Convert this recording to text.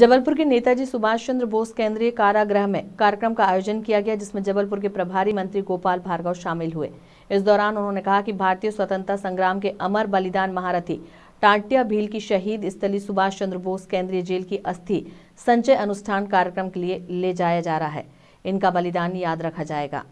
जबलपुर के नेताजी सुभाष चंद्र बोस केंद्रीय कारागृह में कार्यक्रम का आयोजन किया गया जिसमें जबलपुर के प्रभारी मंत्री गोपाल भार्गव शामिल हुए इस दौरान उन्होंने कहा कि भारतीय स्वतंत्रता संग्राम के अमर बलिदान महारथी टांटिया भील की शहीद स्थली सुभाष चंद्र बोस केंद्रीय जेल की अस्थि संचय अनुष्ठान कार्यक्रम के लिए ले जाया जा रहा है इनका बलिदान याद रखा जाएगा